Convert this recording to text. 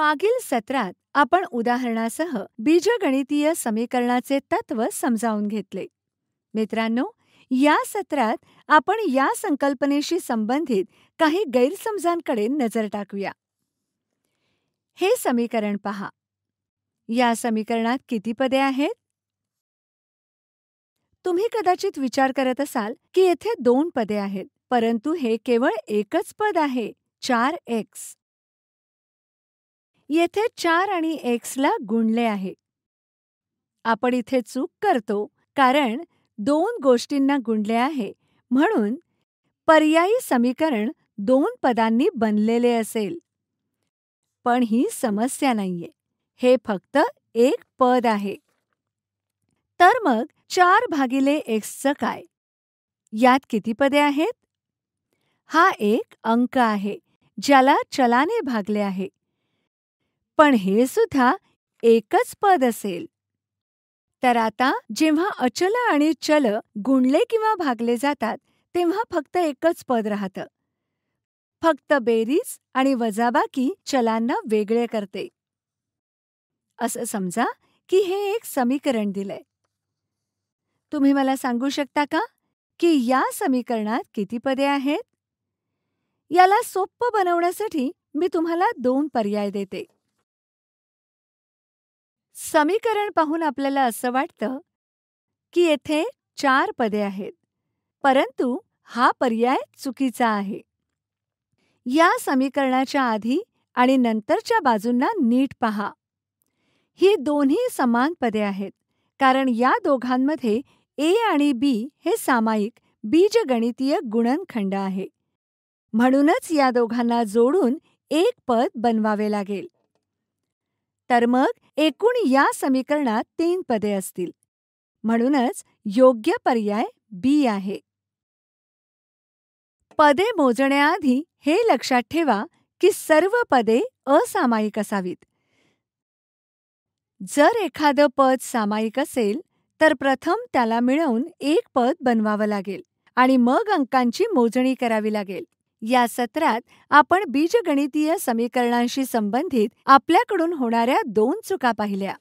मागील सत्रात आपण उदाहरणासह बीजगणितीय समीकरणाचे तत्व समजावून घेतले मित्रांनो या सत्रात आपण या संकल्पनेशी संबंधित काही गैरसमजांकडे नजर टाकूया हे समीकरण पहा या समीकरणात किती पदे आहेत तुम्ही कदाचित विचार करत असाल की येथे दोन पदे आहेत परंतु हे केवळ एकच पद आहे चार एक्स येथे चार आणि एक्सला गुणले आहे आपण इथे चूक करतो कारण दोन गोष्टींना गुणले आहे म्हणून पर्यायी समीकरण दोन पदांनी बनलेले असेल पण ही समस्या नाहीये हे फक्त एक पद आहे तर मग चार भागिले एक्सचं काय यात किती पदे आहेत हा एक अंक आहे ज्याला चलाने भागले आहे पण हे सुद्धा एकच पद असेल तर आता जेव्हा अचल आणि चल गुणले किंवा भागले जातात तेव्हा फक्त एकच पद राहतं फक्त बेरीज आणि वजाबाकी चलांना वेगळे करते असं समजा की हे एक समीकरण दिलंय तुम्ही मला सांगू शकता का की या समीकरणात किती पदे आहेत याला सोप्प बनवण्यासाठी मी तुम्हाला दोन पर्याय देते समीकरण पाहून आपल्याला असं वाटतं की येथे चार पदे आहेत परंतु हा पर्याय चुकीचा आहे या समीकरणाच्या आधी आणि नंतरच्या बाजूंना नीट पहा ही दोन्ही समान पदे आहेत कारण या दोघांमध्ये ए आणि बी हे सामायिक बीजगणितीय गुणनखंड आहे म्हणूनच या दोघांना जोडून एक पद बनवावे लागेल तर मग एकूण या समीकरणात तीन पदे असतील म्हणूनच योग्य पर्याय बी आहे पदे मोजण्याआधी हे लक्षात ठेवा की सर्व पदे असामायिक असावीत जर एखादं पद सामायिक असेल तर प्रथम त्याला मिळवून एक पद बनवावं लागेल आणि मग अंकांची मोजणी करावी लागेल या सत्रात आपण बीजगणितीय समीकरणांशी संबंधित आपल्याकडून होणाऱ्या दोन चुका पाहिल्या